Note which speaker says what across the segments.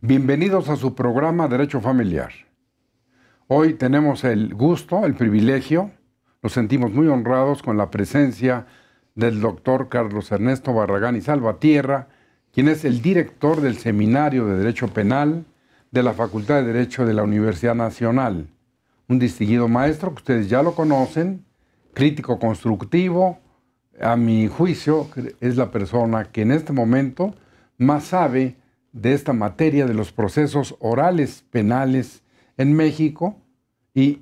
Speaker 1: Bienvenidos a su programa Derecho Familiar. Hoy tenemos el gusto, el privilegio, nos sentimos muy honrados con la presencia del doctor Carlos Ernesto Barragán y Salvatierra, quien es el director del Seminario de Derecho Penal de la Facultad de Derecho de la Universidad Nacional. Un distinguido maestro que ustedes ya lo conocen, crítico constructivo, a mi juicio es la persona que en este momento más sabe de esta materia de los procesos orales penales en México y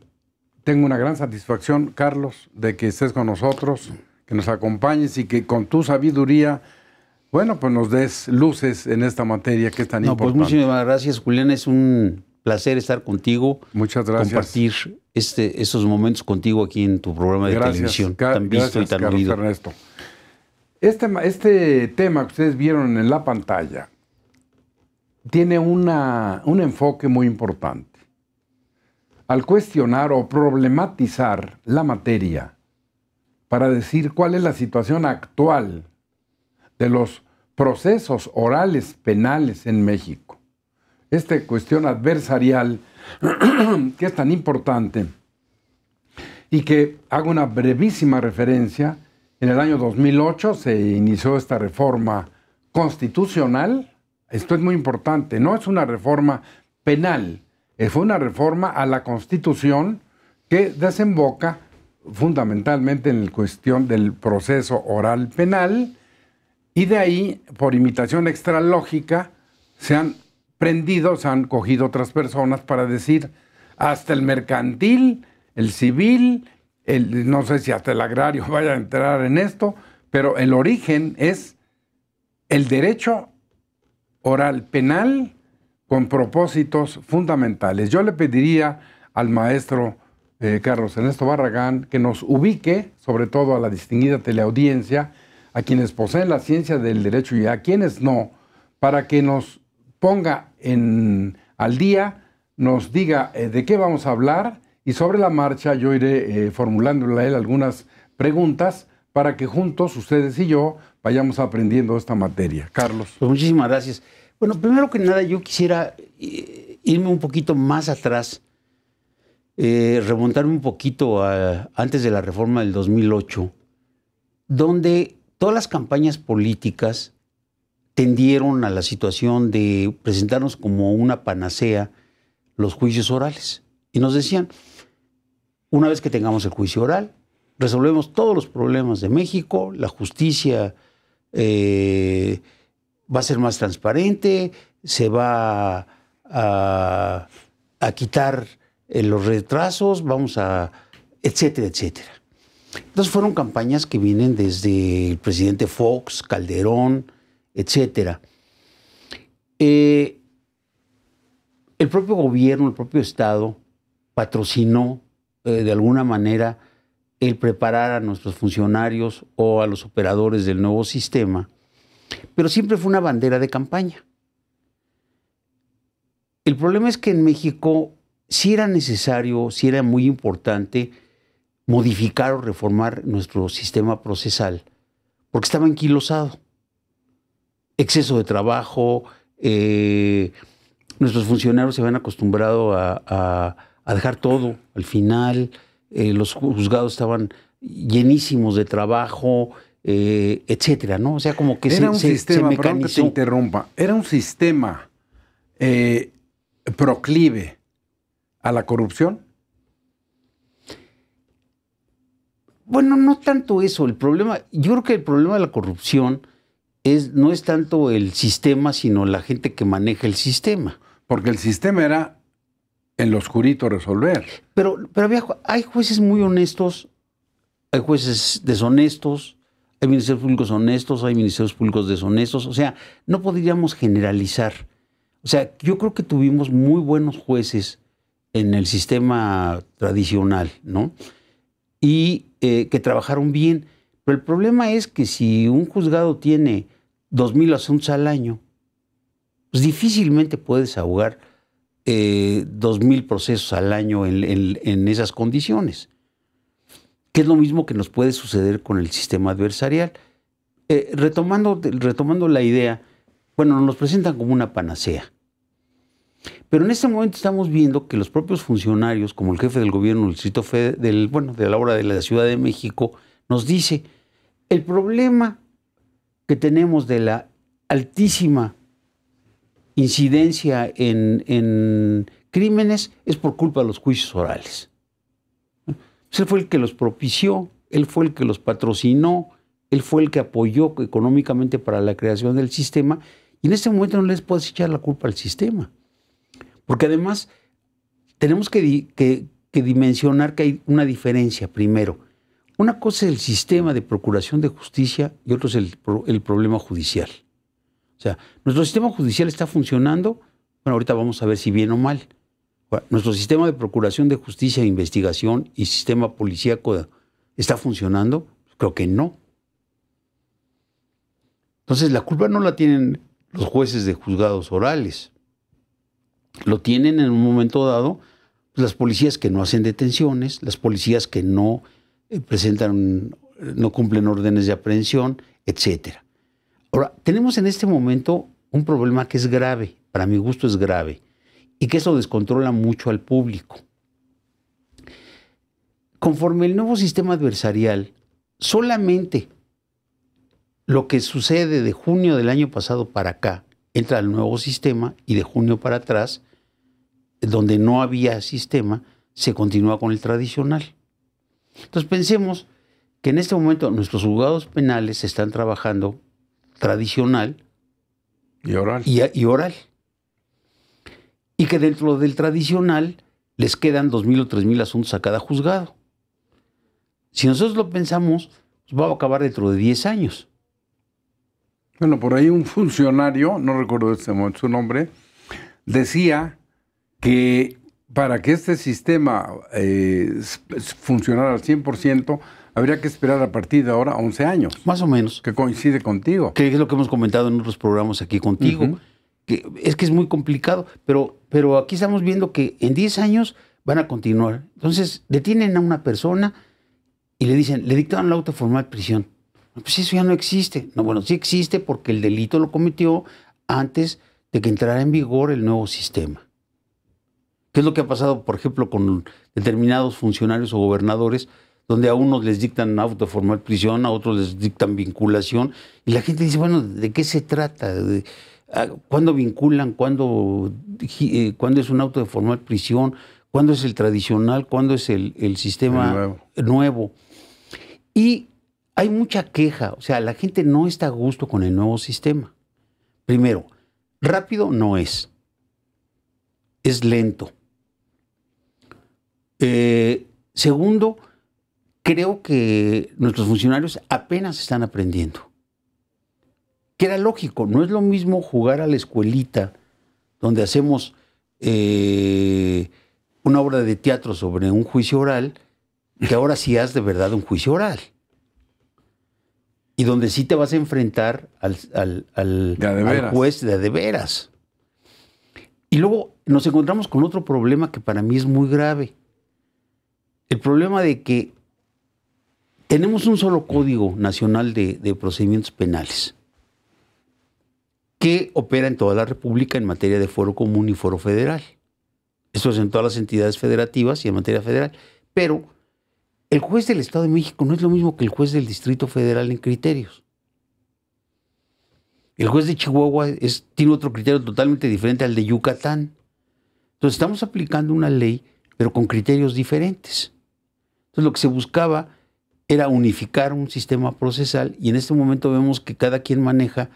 Speaker 1: tengo una gran satisfacción, Carlos, de que estés con nosotros que nos acompañes y que con tu sabiduría, bueno, pues nos des luces en esta materia que es tan no, pues, importante. Pues
Speaker 2: muchísimas gracias, Julián. Es un placer estar contigo. Muchas gracias. Compartir este, estos momentos contigo aquí en tu programa de televisión. gracias, y tan oído.
Speaker 1: Ernesto. Este, este tema que ustedes vieron en la pantalla tiene un enfoque muy importante. Al cuestionar o problematizar la materia, para decir cuál es la situación actual de los procesos orales penales en México. Esta cuestión adversarial que es tan importante y que hago una brevísima referencia. En el año 2008 se inició esta reforma constitucional. Esto es muy importante. No es una reforma penal, eh, fue una reforma a la constitución que desemboca fundamentalmente en la cuestión del proceso oral penal y de ahí, por imitación extralógica, se han prendido, se han cogido otras personas para decir hasta el mercantil, el civil, el, no sé si hasta el agrario vaya a entrar en esto, pero el origen es el derecho oral penal con propósitos fundamentales. Yo le pediría al maestro eh, Carlos Ernesto Barragán, que nos ubique, sobre todo a la distinguida teleaudiencia, a quienes poseen la ciencia del derecho y a quienes no, para que nos ponga en, al día, nos diga eh, de qué vamos a hablar y sobre la marcha yo iré eh, formulándole a él algunas preguntas para que juntos, ustedes y yo, vayamos aprendiendo esta materia. Carlos. Pues muchísimas gracias. Bueno, primero que nada, yo quisiera irme un poquito más atrás
Speaker 2: eh, remontarme un poquito a, antes de la reforma del 2008, donde todas las campañas políticas tendieron a la situación de presentarnos como una panacea los juicios orales. Y nos decían, una vez que tengamos el juicio oral, resolvemos todos los problemas de México, la justicia eh, va a ser más transparente, se va a quitar eh, los retrasos, vamos a, etcétera, etcétera. Entonces fueron campañas que vienen desde el presidente Fox, Calderón, etcétera. Eh, el propio gobierno, el propio Estado patrocinó eh, de alguna manera el preparar a nuestros funcionarios o a los operadores del nuevo sistema, pero siempre fue una bandera de campaña. El problema es que en México si era necesario, si era muy importante modificar o reformar nuestro sistema procesal, porque estaba enquilosado. Exceso de trabajo, eh, nuestros funcionarios se habían acostumbrado a, dejar todo al final, eh, los juzgados estaban llenísimos de trabajo, eh, etcétera, ¿no? O sea, como que era se, un sistema, se que te interrumpa,
Speaker 1: era un sistema proclive a la corrupción? Bueno, no tanto
Speaker 2: eso. El problema, yo creo que el problema de la corrupción es, no es tanto el sistema, sino la gente que maneja el sistema. Porque el sistema era en lo oscurito resolver. Pero, pero había, hay jueces muy honestos, hay jueces deshonestos, hay ministerios públicos honestos, hay ministerios públicos deshonestos. O sea, no podríamos generalizar. O sea, yo creo que tuvimos muy buenos jueces en el sistema tradicional, ¿no? Y eh, que trabajaron bien. Pero el problema es que si un juzgado tiene 2.000 asuntos al año, pues difícilmente puedes ahogar 2.000 eh, procesos al año en, esas condiciones. Que es lo mismo que nos puede suceder con el sistema adversarial. Eh, retomando, retomando la idea, bueno, nos presentan como una panacea. Pero en este momento estamos viendo que los propios funcionarios, como el jefe del gobierno del Distrito bueno, de la obra de la Ciudad de México, nos dice, el problema que tenemos de la altísima incidencia en, en crímenes es por culpa de los juicios orales. Él fue el que los propició, él fue el que los patrocinó, él fue el que apoyó económicamente para la creación del sistema y en este momento no les puedes echar la culpa al sistema. Porque además tenemos que, dimensionar que hay una diferencia primero. Una cosa es el sistema de procuración de justicia y otro es el, problema judicial. O sea, nuestro sistema judicial está funcionando, bueno, ahorita vamos a ver si bien o mal. Nuestro sistema de procuración de justicia e investigación y sistema policíaco está funcionando, creo que no. Entonces, la culpa no la tienen los jueces de juzgados orales lo tienen en un momento dado pues, las policías que no hacen detenciones, las policías que no eh, presentan, no cumplen órdenes de aprehensión, etcétera. Ahora, tenemos en este momento un problema que es grave, para mi gusto es grave, y que eso descontrola mucho al público. Conforme el nuevo sistema adversarial, solamente lo que sucede de junio del año pasado para acá entra al nuevo sistema y de junio para atrás, donde no había sistema, se continúa con el tradicional. Entonces pensemos que en este momento nuestros juzgados penales están trabajando tradicional y oral. Y, oral. Y que dentro del tradicional les quedan dos mil o tres mil asuntos a cada juzgado. Si nosotros lo pensamos,
Speaker 1: pues, va a acabar dentro de 10 años. Bueno, por ahí un funcionario, no recuerdo este su nombre, decía que para que este sistema eh, funcionara al 100%, habría que esperar a partir de ahora 11 años. Más o menos. Que coincide contigo. Que es lo que hemos comentado en otros programas aquí contigo.
Speaker 2: que es que es muy complicado, pero, pero aquí estamos viendo que en 10 años van a continuar. Entonces, detienen a una persona y le dicen, le dictaron la auto formal prisión. Pues eso ya no existe. No, bueno, sí existe porque el delito lo cometió antes de que entrara en vigor el nuevo sistema. ¿Qué es lo que ha pasado, por ejemplo, con determinados funcionarios o gobernadores, donde a unos les dictan auto de formal prisión, a otros les dictan vinculación, y la gente dice, bueno, ¿de qué se trata? Ah, ¿Cuándo vinculan? Eh, ¿Cuándo, es un auto de formal prisión? ¿Cuándo es el tradicional? ¿Cuándo es el, sistema nuevo? Y hay mucha queja, o sea, la gente no está a gusto con el nuevo sistema. Primero, rápido no es, es lento. Eh, segundo, creo que nuestros funcionarios apenas están aprendiendo. Que era lógico, no es lo mismo jugar a la escuelita donde hacemos eh, una obra de teatro sobre un juicio oral, que ahora sí haz de verdad un juicio oral y donde sí te vas a enfrentar al, al juez de, de veras. Y luego nos encontramos con otro problema que para mí es muy grave el problema de que tenemos un solo código nacional de, procedimientos penales que opera en toda la República en materia de foro común y foro federal. Esto es en todas las entidades federativas y en materia federal. Pero el juez del Estado de México no es lo mismo que el juez del Distrito Federal en criterios. El juez de Chihuahua tiene otro criterio totalmente diferente al de Yucatán. Entonces estamos aplicando una ley, pero con criterios diferentes. Entonces lo que se buscaba era unificar un sistema procesal y en este momento vemos que cada quien maneja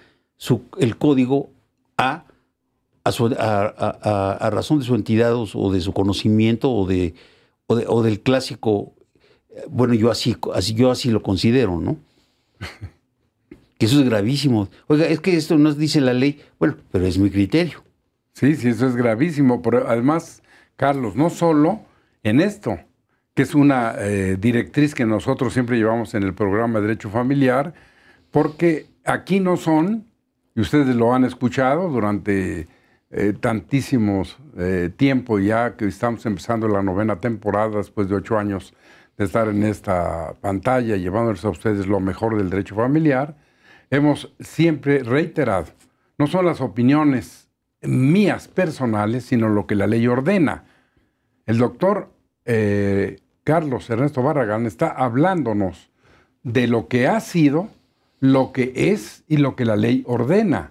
Speaker 2: el código a, a, razón de su entidad o, de su conocimiento o, de, o, del clásico. Eh, bueno, yo así, yo así lo considero, ¿no? que eso es gravísimo. Oiga, es que esto nos dice la ley. Bueno,
Speaker 1: pero es mi criterio. Sí, sí, eso es gravísimo. Pero además, Carlos, no solo en esto, es una eh, directriz que nosotros siempre llevamos en el programa de Derecho Familiar, porque aquí no son, y ustedes lo han escuchado durante eh, tantísimos eh, tiempo ya que estamos empezando la novena temporada después de ocho años de estar en esta pantalla llevándoles a ustedes lo mejor del derecho familiar, hemos siempre reiterado, no son las opiniones mías personales, sino lo que la ley ordena. El doctor Carlos Ernesto Barragán está hablándonos de lo que ha sido, lo que es y lo que la ley ordena.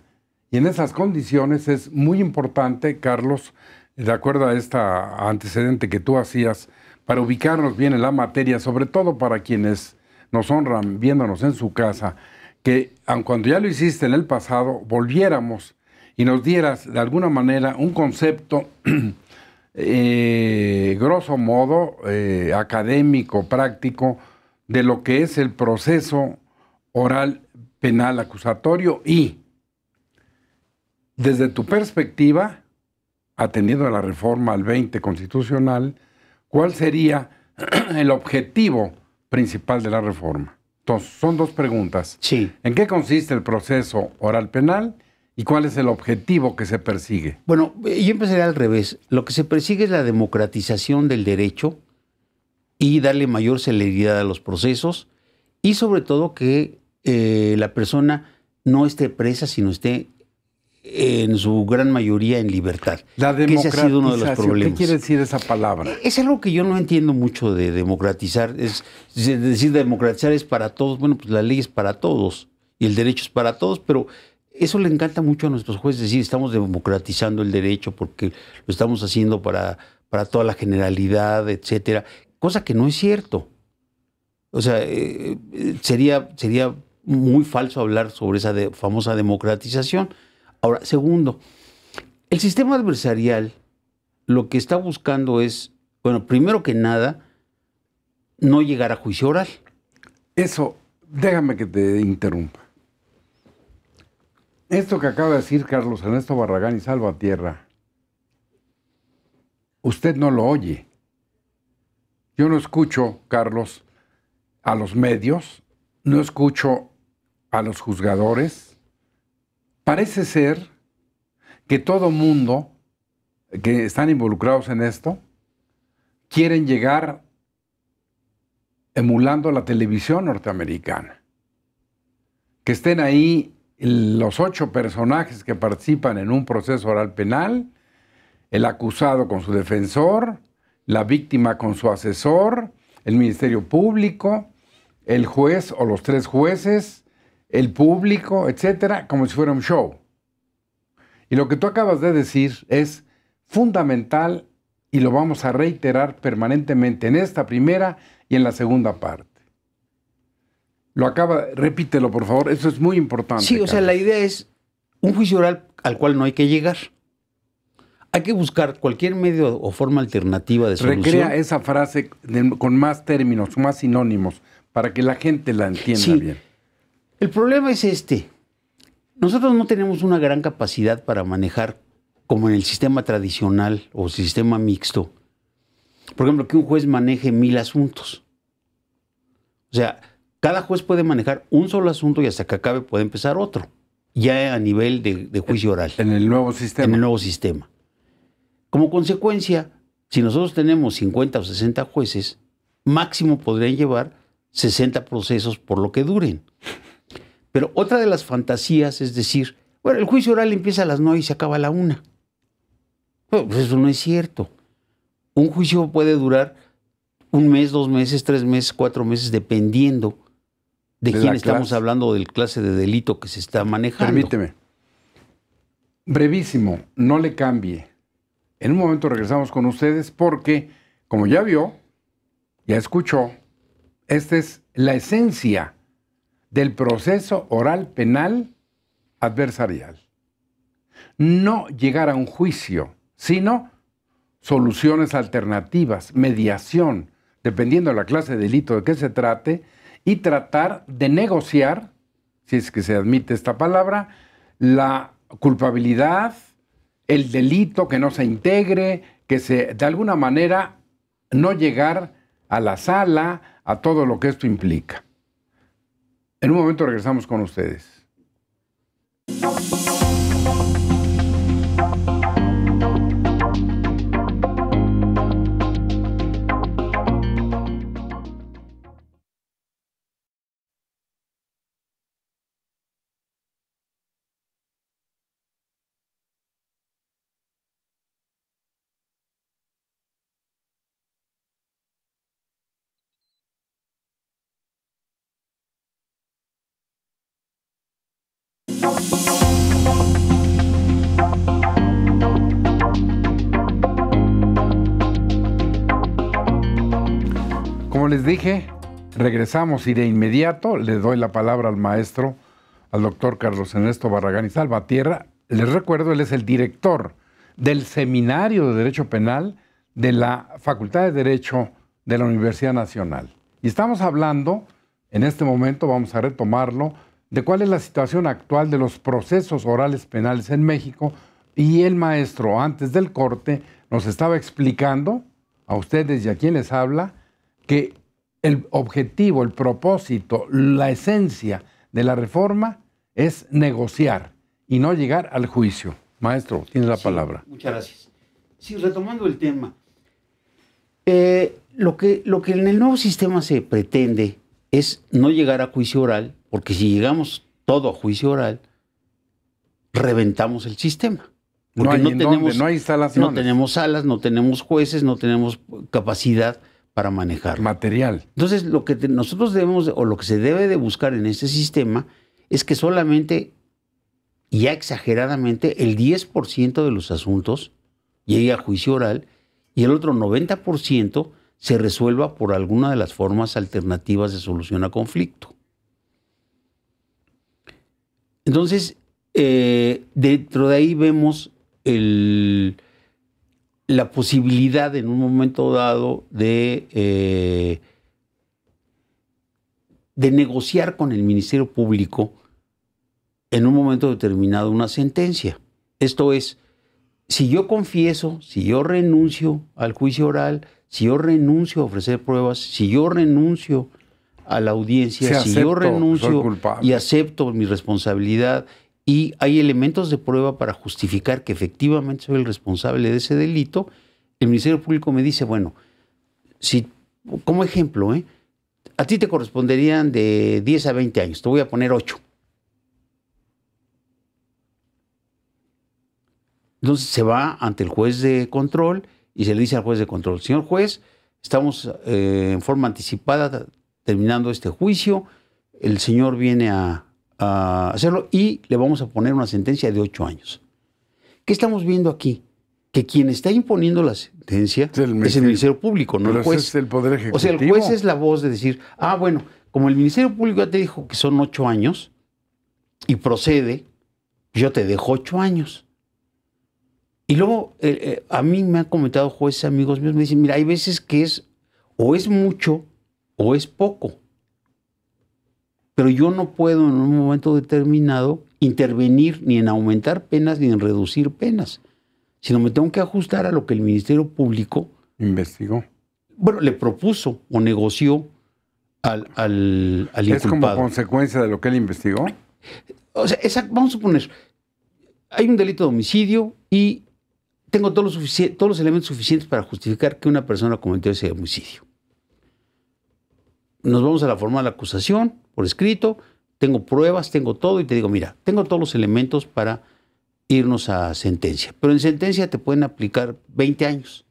Speaker 1: Y en esas condiciones es muy importante, Carlos, de acuerdo a este antecedente que tú hacías, para ubicarnos bien en la materia, sobre todo para quienes nos honran viéndonos en su casa, que aun cuando ya lo hiciste en el pasado, volviéramos y nos dieras de alguna manera un concepto Eh, grosso modo, eh, académico, práctico, de lo que es el proceso oral penal acusatorio y, desde tu perspectiva, atendiendo a la reforma al 20 constitucional, ¿cuál sería el objetivo principal de la reforma? Entonces, son dos preguntas. ¿En qué consiste el proceso oral penal? ¿Y cuál es el objetivo que se persigue? Bueno, yo empezaré al revés. Lo que se persigue es la democratización
Speaker 2: del derecho y darle mayor celeridad a los procesos y sobre todo que eh, la persona no esté presa, sino esté eh, en su gran mayoría en libertad. La democratización, ¿Qué quiere decir esa palabra? Es algo que yo no entiendo mucho de democratizar. es decir, democratizar es para todos. Bueno, pues la ley es para todos y el derecho es para todos, pero eso le encanta mucho a nuestros jueces, decir, estamos democratizando el derecho porque lo estamos haciendo para, para toda la generalidad, etcétera, cosa que no es cierto. O sea, eh, eh, sería, sería muy falso hablar sobre esa famosa democratización. Ahora, segundo, el sistema adversarial lo que está buscando es, bueno, primero que nada, no llegar a juicio oral. Eso,
Speaker 1: déjame que te interrumpa. Esto que acaba de decir Carlos Ernesto Barragán y Salvatierra, usted no lo oye. Yo no escucho, Carlos, a los medios, no escucho a los juzgadores. Parece ser que todo mundo que están involucrados en esto quieren llegar emulando la televisión norteamericana. Que estén ahí los ocho personajes que participan en un proceso oral penal, el acusado con su defensor, la víctima con su asesor, el Ministerio Público, el juez o los tres jueces, el público, etcétera, como si fuera un show. Y lo que tú acabas de decir es fundamental y lo vamos a reiterar permanentemente en esta primera y en la segunda parte. Lo acaba, repítelo por favor, eso es muy importante. Sí, o sea, la idea es un juicio oral al cual no hay que llegar. Hay que buscar cualquier medio o forma alternativa de solución. Recrea esa frase con más términos, más sinónimos, para que la gente la entienda bien. El problema es este. Nosotros no tenemos una gran capacidad para
Speaker 2: manejar como en el sistema tradicional o sistema mixto. Por ejemplo, que un juez maneje mil asuntos. O sea, cada juez puede manejar un solo asunto y hasta que acabe puede empezar otro, ya a nivel de, juicio oral. En el nuevo sistema. En el nuevo sistema. Como consecuencia, si nosotros tenemos 50 o 60 jueces, máximo podrían llevar 60 procesos por lo que duren. Pero otra de las fantasías es decir, bueno, el juicio oral empieza a las 9 y se acaba a la 1. pues eso no es cierto. Un juicio puede durar un mes, dos meses, tres meses, cuatro meses, dependiendo ¿De, quién estamos
Speaker 1: hablando del clase de delito que se está manejando? Permíteme. Brevísimo, no le cambie. En un momento regresamos con ustedes porque, como ya vio, ya escuchó, esta es la esencia del proceso oral penal adversarial. No llegar a un juicio, sino soluciones alternativas, mediación, dependiendo de la clase de delito de qué se trate, y tratar de negociar, si es que se admite esta palabra, la culpabilidad, el delito que no se integre, que se de alguna manera no llegar a la sala, a todo lo que esto implica. En un momento regresamos con ustedes. dije, regresamos y de inmediato le doy la palabra al maestro, al doctor Carlos Ernesto Barragán y Salvatierra. Les recuerdo, él es el director del Seminario de Derecho Penal de la Facultad de Derecho de la Universidad Nacional. Y estamos hablando, en este momento vamos a retomarlo, de cuál es la situación actual de los procesos orales penales en México. Y el maestro, antes del corte, nos estaba explicando a ustedes y a quienes habla que el objetivo, el propósito, la esencia de la reforma es negociar y no llegar al juicio. Maestro, tiene la palabra.
Speaker 2: Muchas gracias. Sí, retomando el tema, eh, lo, que, lo que en el nuevo sistema se pretende es no llegar a juicio oral, porque si llegamos todo a juicio oral, reventamos el sistema.
Speaker 1: Porque no, tenemos, no hay instalaciones. No
Speaker 2: tenemos salas, no tenemos jueces, no tenemos capacidad para manejar. Material. Entonces, lo que nosotros debemos, o lo que se debe de buscar en este sistema, es que solamente, ya exageradamente, el 10% de los asuntos llegue a juicio oral y el otro 90% se resuelva por alguna de las formas alternativas de solución a conflicto. Entonces, eh, dentro de ahí vemos el, la posibilidad en un momento dado de, eh, de negociar con el Ministerio Público en un momento determinado una sentencia. Esto es, si yo confieso, si yo renuncio al juicio oral, si yo renuncio a ofrecer pruebas, si yo renuncio a la audiencia, si, yo renuncio y acepto mi responsabilidad y hay elementos de prueba para justificar que efectivamente soy el responsable de ese delito, el Ministerio Público me dice, bueno, si, como ejemplo, ¿eh? a ti te corresponderían de 10 a 20 años, te voy a poner 8. Entonces se va ante el juez de control y se le dice al juez de control, señor juez, estamos eh, en forma anticipada terminando este juicio, el señor viene a, a hacerlo y le vamos a poner una sentencia de ocho años. ¿Qué estamos viendo aquí? Que quien está imponiendo la sentencia es el, Ministerio Público, no el juez. Es
Speaker 1: Poder Ejecutivo. O sea, el
Speaker 2: juez es la voz de decir, ah, bueno, como el Ministerio Público ya te dijo que son ocho años y procede, yo te dejo ocho años. Y luego eh, eh, a mí me han comentado jueces, amigos míos, me dicen, mira, hay veces que es o es mucho o es poco pero yo no puedo en un momento determinado intervenir ni en aumentar penas ni en reducir penas, sino me tengo que ajustar a lo que el Ministerio Público investigó. Bueno, le propuso o negoció al, al, ¿Es como consecuencia de lo que él investigó? O sea, vamos a suponer, hay un delito de homicidio y tengo todos los, todos los elementos suficientes para justificar que una persona cometió ese homicidio. Nos vamos a la forma de la acusación, por escrito, tengo pruebas, tengo todo y te digo, mira, tengo todos los elementos para irnos a sentencia. Pero en sentencia te pueden aplicar 20 años.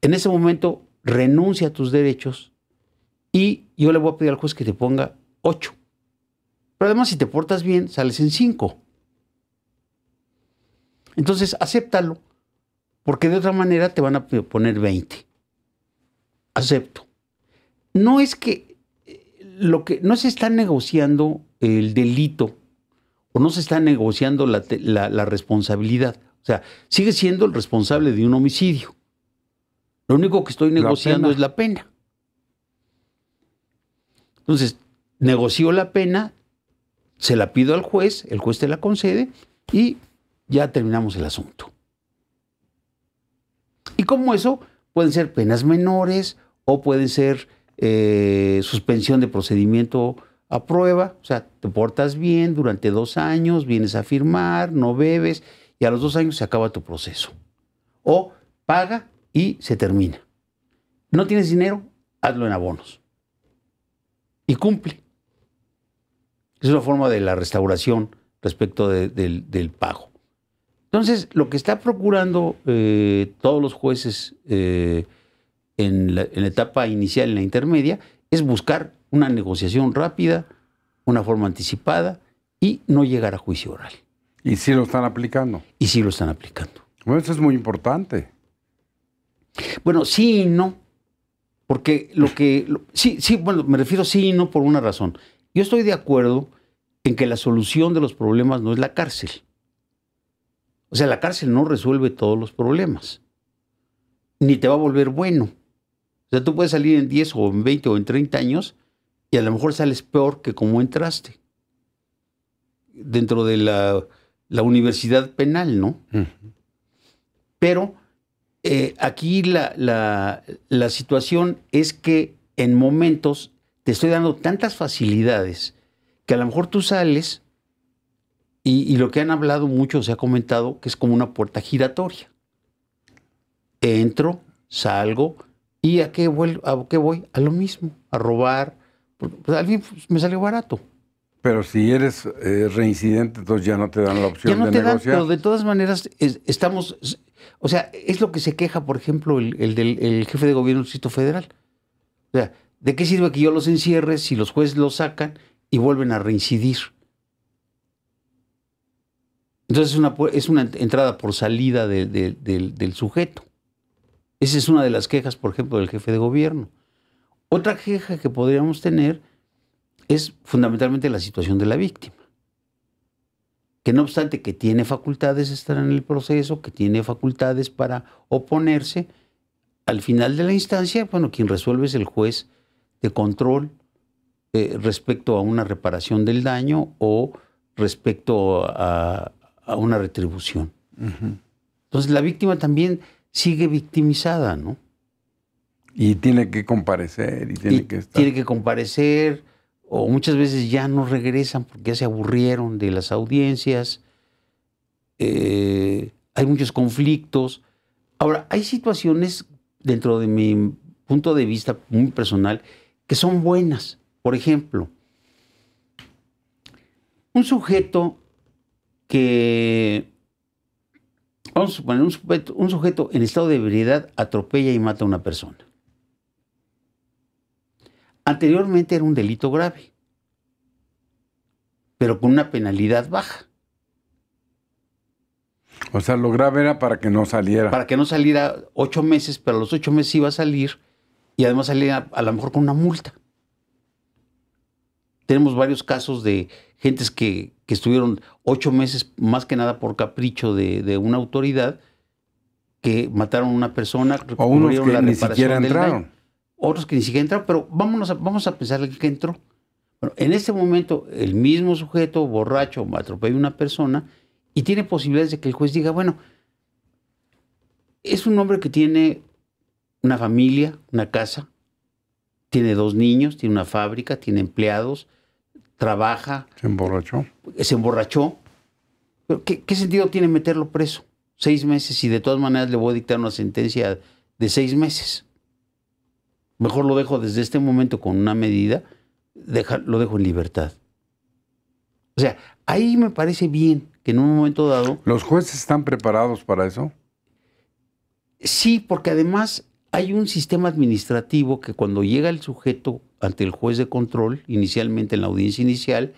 Speaker 2: En ese momento renuncia a tus derechos y yo le voy a pedir al juez que te ponga 8. Pero además si te portas bien, sales en 5. Entonces, acéptalo, porque de otra manera te van a poner 20. Acepto. No es que lo que no se está negociando el delito o no se está negociando la, responsabilidad. O sea, sigue siendo el responsable de un homicidio. Lo único que estoy negociando es la pena. Entonces, negoció la pena, se la pido al juez, el juez te la concede y ya terminamos el asunto. Y como eso, pueden ser penas menores o pueden ser eh, suspensión de procedimiento a prueba, o sea, te portas bien durante dos años, vienes a firmar, no bebes y a los dos años se acaba tu proceso. O paga y se termina. No tienes dinero, hazlo en abonos. Y cumple. Es una forma de la restauración respecto del, pago. Entonces, lo que está procurando eh, todos los jueces eh, en la, etapa inicial, en la intermedia, es buscar una negociación rápida, una forma anticipada y no llegar a juicio oral. ¿Y si lo están aplicando? Y si lo están aplicando. Bueno, eso es muy importante. Bueno, sí y no. Porque lo que. sí, sí, bueno, me refiero sí y no por una razón. Yo estoy de acuerdo en que la solución de los problemas no es la cárcel. O sea, la cárcel no resuelve todos los problemas. Ni te va a volver bueno. O sea, tú puedes salir en 10 o en 20 o en 30 años y a lo mejor sales peor que como entraste. Dentro de la, universidad penal, ¿no? Pero eh, aquí la, situación es que en momentos te estoy dando tantas facilidades que a lo mejor tú sales y, y, lo que han hablado mucho, se ha comentado, que es como una puerta giratoria. Entro, salgo, ¿Y a qué, vuelvo, a qué voy? A lo mismo, a robar. Pues, pues, al pues, me salió barato.
Speaker 1: Pero si eres eh, reincidente, entonces ya no te dan la opción de negociar. de
Speaker 2: todas maneras estamos, o sea, es lo que se queja, por ejemplo, el, del, jefe de gobierno del Distrito Federal. O sea, ¿de qué sirve que yo los encierre si los jueces los sacan y vuelven a reincidir? Entonces es una, es una entrada por salida del sujeto. Esa es una de las quejas, por ejemplo, del jefe de gobierno. Otra queja que podríamos tener es fundamentalmente la situación de la víctima, que no obstante que tiene facultades de estar en el proceso, que tiene facultades para oponerse, al final de la instancia, bueno, quien resuelve es el juez de control eh, respecto a una reparación del daño o respecto a, una retribución. Entonces la víctima también sigue victimizada, ¿no? Y tiene que comparecer y tiene que Tiene que comparecer, o muchas veces ya no regresan porque ya se aburrieron de las audiencias. Eh, hay muchos conflictos. Ahora, hay situaciones dentro de mi punto de vista muy personal que son buenas. Por ejemplo, un sujeto que Vamos a suponer, un sujeto, en estado de ebriedad atropella y mata a una persona. Anteriormente era un delito grave, pero con una penalidad baja. O
Speaker 1: sea, lo grave era para que no saliera.
Speaker 2: Para que no saliera ocho meses, pero a los ocho meses iba a salir y además salía a lo mejor con una multa. Tenemos varios casos de gentes que, que estuvieron ocho meses más que nada por capricho de, una autoridad que mataron a una persona, o unos que la ni siquiera entraron. otros que ni siquiera entraron, pero vámonos vamos a pensar el que entró. Bueno, en este momento el mismo sujeto borracho atropella a una persona y tiene posibilidades de que el juez diga, bueno, es un hombre que tiene una familia, una casa, tiene dos niños, tiene una fábrica, tiene empleados, trabaja. Se emborrachó. Se emborrachó. qué, sentido tiene meterlo preso? Seis meses y de todas maneras le voy a dictar una sentencia de seis meses. Mejor lo dejo desde este momento con una medida, lo dejo en libertad. O sea, ahí me parece bien que en un momento dado... ¿Los jueces están preparados para eso? Sí, porque además hay un sistema administrativo que cuando llega el sujeto ante el juez de control, inicialmente en la audiencia inicial,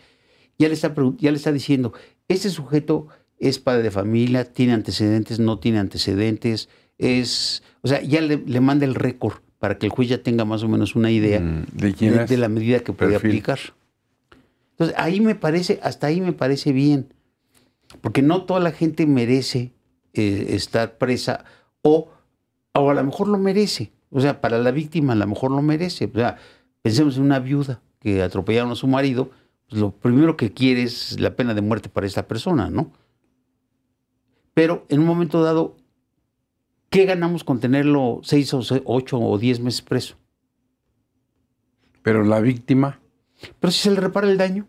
Speaker 2: ya le está, ya le está diciendo, este sujeto es padre de familia, tiene antecedentes, no tiene antecedentes, es, o sea, ya le, manda el récord para que el juez ya tenga más o menos una idea mm, de, la medida que puede aplicar. Entonces, ahí me parece, hasta ahí me parece bien, porque no toda la gente merece eh, estar presa o, o a lo mejor lo merece. O sea, para la víctima a lo mejor lo merece. O sea, Pensemos en una viuda que atropellaron a su marido, pues, lo primero que quiere es la pena de muerte para esta persona, ¿no? Pero en un momento dado, ¿qué ganamos con tenerlo seis o ocho
Speaker 1: o diez meses preso? Pero la víctima. Pero si se le repara el daño.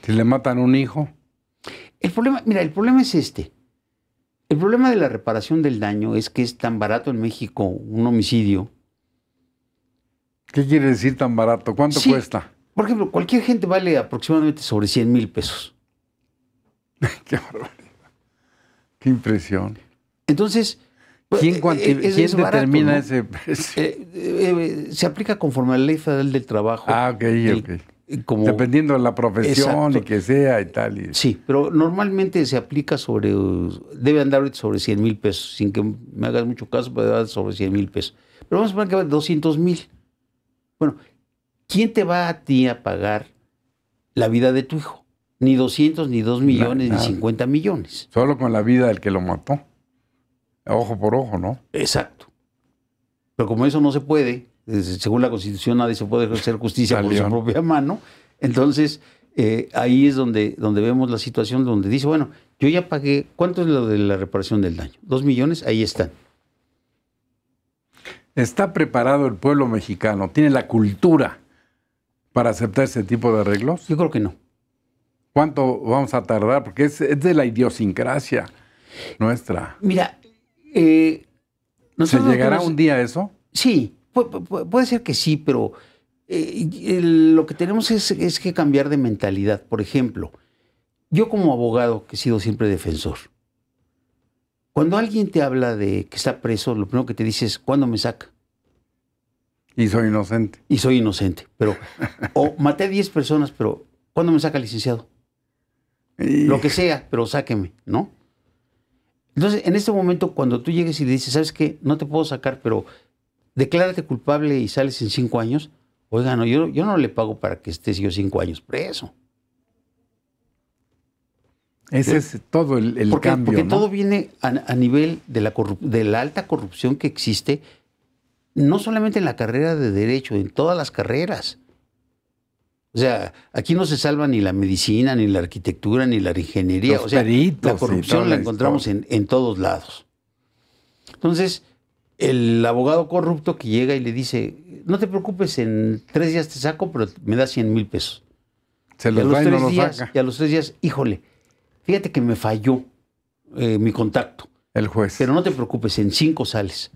Speaker 1: Si le matan un hijo.
Speaker 2: El problema, mira, el problema es este. El problema de la reparación del daño es que es tan barato en México un homicidio ¿Qué quiere decir tan barato? ¿Cuánto cuesta? Por ejemplo, cualquier gente vale aproximadamente sobre 100 mil pesos. Qué barbaridad.
Speaker 1: Qué impresión.
Speaker 2: Entonces, pues, ¿quién, eh, eh, determina ese precio? Eh, se aplica conforme a la ley federal del trabajo. Ah, ok, ok. Como... Dependiendo
Speaker 1: de la profesión
Speaker 2: y que sea y tal. Sí, pero normalmente se aplica sobre, debe andar sobre 100 mil pesos, sin que me hagas mucho caso, puede dar sobre 100 mil pesos. Pero vamos a poner que va 200 mil. Bueno, ¿quién te va a ti a pagar la vida de tu hijo? Ni 200, ni 2 millones, ni 50 millones. Solo con la vida del que lo mató. Ojo por ojo, ¿no? Exacto. Pero como eso no se puede, según la Constitución nadie se puede hacer justicia por su propia mano, entonces eh, ahí es donde, donde vemos la situación donde dice, bueno, yo ya pagué, ¿cuánto es lo de la reparación del daño? Dos millones, ahí están.
Speaker 1: ¿Está preparado el pueblo mexicano? ¿Tiene la cultura para aceptar ese tipo de arreglos? Yo creo que no. ¿Cuánto vamos a tardar? Porque es, de la idiosincrasia nuestra.
Speaker 2: Mira, eh,
Speaker 1: ¿se llegará un
Speaker 2: día eso? Sí, puede ser que sí, pero eh, lo que tenemos es que cambiar de mentalidad. Por ejemplo, yo como abogado, que he sido siempre defensor, cuando alguien te habla de que está preso, lo primero que te dice es, ¿cuándo me saca? Y soy inocente. Y soy inocente, pero... o maté a 10 personas, pero ¿cuándo me saca, licenciado? Lo que sea, pero sáqueme, ¿no? Entonces, en este momento, cuando tú llegues y le dices, ¿sabes qué? No te puedo sacar, pero declárate culpable y sales en cinco años. Oiga, no, yo, yo no le pago para que estés yo cinco años preso. Ese es todo el, el porque, Porque todo viene a, nivel de la, de la alta corrupción que existe, no solamente en la carrera de derecho, en todas las carreras. O sea, aquí no se salva ni la medicina, ni la arquitectura, ni la ingeniería. o sea, la corrupción la, encontramos en, todos lados. Entonces, el abogado corrupto que llega y le dice, no te preocupes, en tres días te saco, pero me das 100 mil pesos. Se los, Y a los tres días, híjole, Fíjate que me falló eh, mi contacto. El juez. Pero no te preocupes, en cinco sales.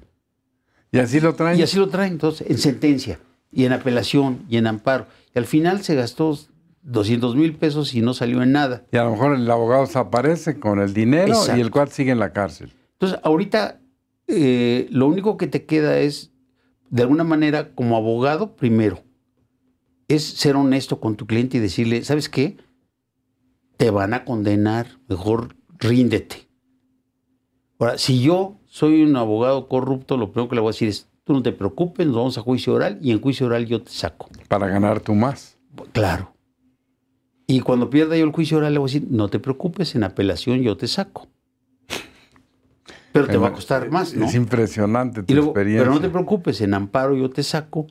Speaker 2: Y así lo traen. Y así lo traen, entonces, en sentencia, y en apelación, y en amparo. Y al final se gastó 200 mil pesos y no salió en nada. Y a lo mejor el abogado desaparece con
Speaker 1: el dinero y el cual sigue en la cárcel.
Speaker 2: Entonces, ahorita eh, lo único que te queda es, de alguna manera, como abogado, primero, es ser honesto con tu cliente y decirle, ¿sabes qué? te van a condenar, mejor ríndete. Ahora, si yo soy un abogado corrupto, lo primero que le voy a decir es, tú no te preocupes, nos vamos a juicio oral y en juicio oral yo te saco. Para ganar tú más. Claro. Y cuando pierda yo el juicio oral le voy a decir, no te preocupes, en apelación yo te saco. Pero te va a costar más, ¿no? Es impresionante tu experiencia. Pero no te preocupes, en amparo yo te saco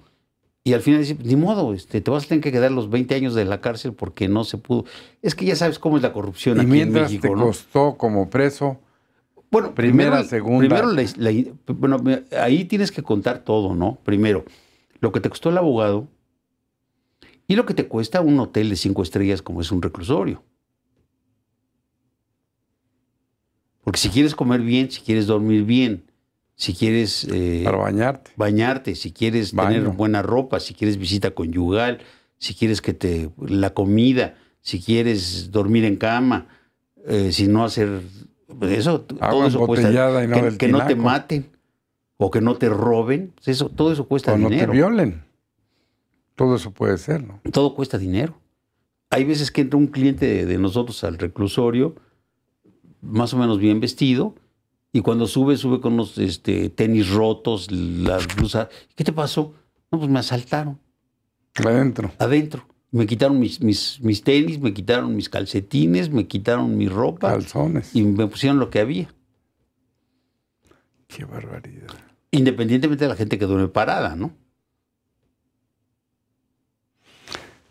Speaker 2: y al final dice, ni modo, este, te vas a tener que quedar los 20 años de la cárcel porque no se pudo. Es que ya sabes cómo es la corrupción aquí en México, te costó como preso? Bueno, primera, primero, segunda. bueno, ahí tienes que contar todo, ¿no? Primero, lo que te costó el abogado y lo que te cuesta un hotel de cinco estrellas como es un reclusorio. Porque si quieres comer bien, si quieres dormir bien, si quieres eh, Para bañarte. bañarte, si quieres tener buena ropa, si quieres visita conyugal, si quieres que te la comida, si quieres dormir en cama, eh, si no hacer pues eso, todo eso cuesta, que, no te maten o que no te roben, pues eso, todo eso cuesta dinero. no te violen, todo eso puede ser, ¿no? Todo cuesta dinero. Hay veces que entra un cliente de nosotros al reclusorio, más o menos bien vestido, y cuando sube, sube con los este, tenis rotos, las blusas. ¿Qué te pasó? No, pues me asaltaron. Adentro. Adentro. Me quitaron mis, mis, mis tenis, me quitaron mis calcetines, me quitaron mi ropa. Calzones. Y me pusieron lo que había. Qué barbaridad. Independientemente
Speaker 1: de la gente que duerme parada, ¿no?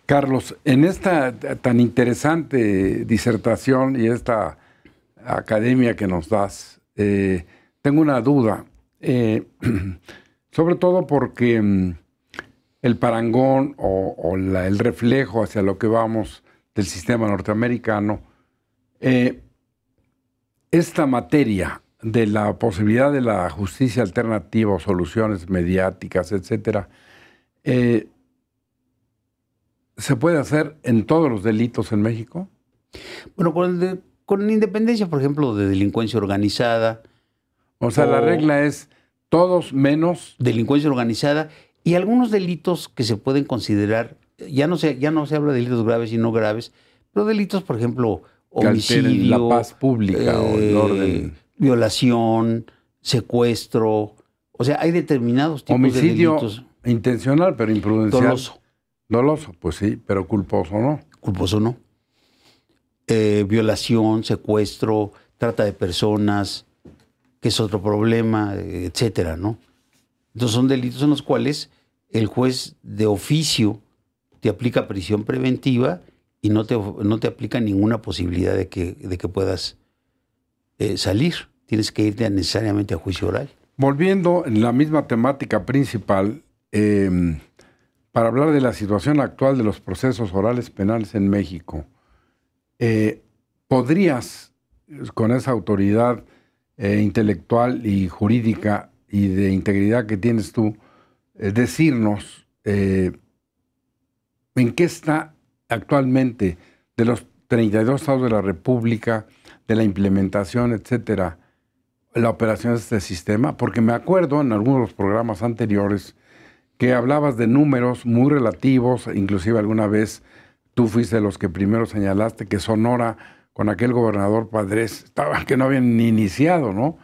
Speaker 1: Carlos, en esta tan interesante disertación y esta academia que nos das eh, tengo una duda, eh, sobre todo porque mm, el parangón o, el reflejo hacia lo que vamos del sistema norteamericano, eh, esta materia de la posibilidad de la justicia alternativa o soluciones mediáticas, etcétera, ¿se puede hacer en todos los delitos en México? Bueno, con el de con independencia, por
Speaker 2: ejemplo, de delincuencia organizada. O sea, la regla es todos menos. Delincuencia organizada y algunos delitos que se pueden considerar, ya no se, ya no se habla de delitos graves y no graves, pero delitos, por ejemplo, homicidio. La paz pública eh, Violación, secuestro. O sea, hay determinados tipos de delitos. Homicidio
Speaker 1: Intencional, pero imprudencial. Doloso. Doloso, pues sí, pero
Speaker 2: culposo no. Culposo no. Eh, violación, secuestro, trata de personas, que es otro problema, etcétera, ¿no? Entonces son delitos en los cuales el juez de oficio te aplica prisión preventiva y no te, no te aplica ninguna posibilidad de que, de que puedas
Speaker 1: eh, salir. Tienes que irte necesariamente a juicio oral. Volviendo en la misma temática principal, em, para hablar de la situación actual de los procesos orales penales en México. Eh, podrías con esa autoridad eh, intelectual y jurídica y de integridad que tienes tú, eh, decirnos en qué está actualmente de los 32 estados de la República, de la implementación, etcétera, la operación de este sistema? Porque me acuerdo en algunos programas anteriores que hablabas de números muy relativos, inclusive alguna vez Tú fuiste los que primero señalaste que Sonora, con aquel gobernador Padres, estaba, que no habían iniciado, ¿no?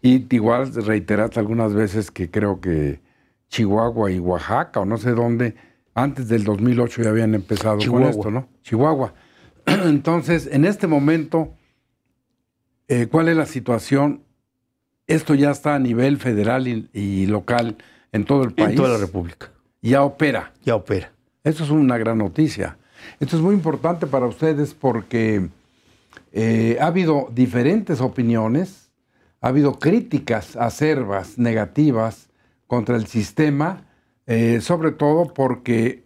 Speaker 1: Y igual reiteraste algunas veces que creo que Chihuahua y Oaxaca, o no sé dónde, antes del 2008 ya habían empezado con esto, ¿no? Chihuahua. Entonces, en este momento, eh, ¿cuál es la situación? Esto ya está a nivel federal y, y local en todo el país. En toda la República. Ya opera. Ya opera. Eso es una gran noticia. Esto es muy importante para ustedes porque eh, ha habido diferentes opiniones, ha habido críticas acervas, negativas contra el sistema, eh, sobre todo porque